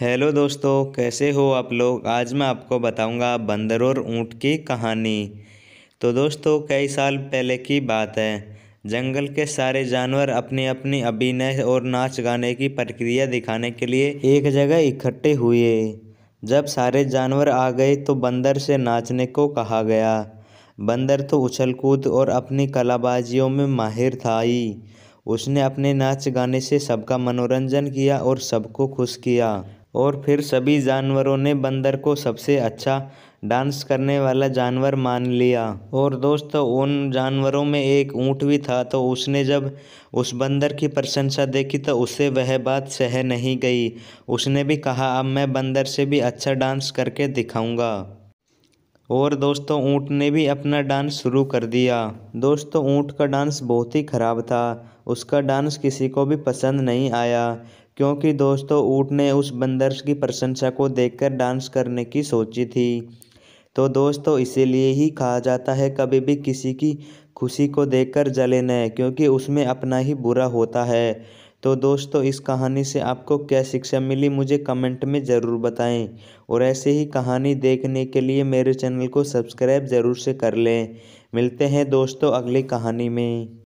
hello दोस्तों कैसे हो आप लोग आज मैं आपको बताऊंगा बंदर और ऊँट की कहानी तो दोस्तों कई साल पहले की बात है जंगल के सारे जानवर अपने अपनी अभिनय और नाच गाने की प्रक्रिया दिखाने के लिए एक जगह इकट्ठे हुए जब सारे जानवर आ गए तो बंदर से नाचने को कहा गया बंदर तो उछल कूद और अपनी कलाबाजियों में माहिर था ही उसने अपने नाच गाने से सबका मनोरंजन किया और सबको खुश किया और फिर सभी जानवरों ने बंदर को सबसे अच्छा डांस करने वाला जानवर मान लिया और दोस्तों उन जानवरों में एक ऊँट भी था तो उसने जब उस बंदर की प्रशंसा देखी तो उससे वह बात सह नहीं गई उसने भी कहा अब मैं बंदर से भी अच्छा डांस करके दिखाऊंगा और दोस्तों ऊँट ने भी अपना डांस शुरू कर दिया दोस्तों ऊँट का डांस बहुत ही ख़राब था उसका डांस किसी को भी पसंद नहीं आया क्योंकि दोस्तों ऊँट ने उस बंदर की प्रशंसा को देखकर डांस करने की सोची थी तो दोस्तों इसीलिए ही कहा जाता है कभी भी किसी की खुशी को देखकर जले न क्योंकि उसमें अपना ही बुरा होता है तो दोस्तों इस कहानी से आपको क्या शिक्षा मिली मुझे कमेंट में ज़रूर बताएं और ऐसे ही कहानी देखने के लिए मेरे चैनल को सब्सक्राइब ज़रूर से कर लें मिलते हैं दोस्तों अगली कहानी में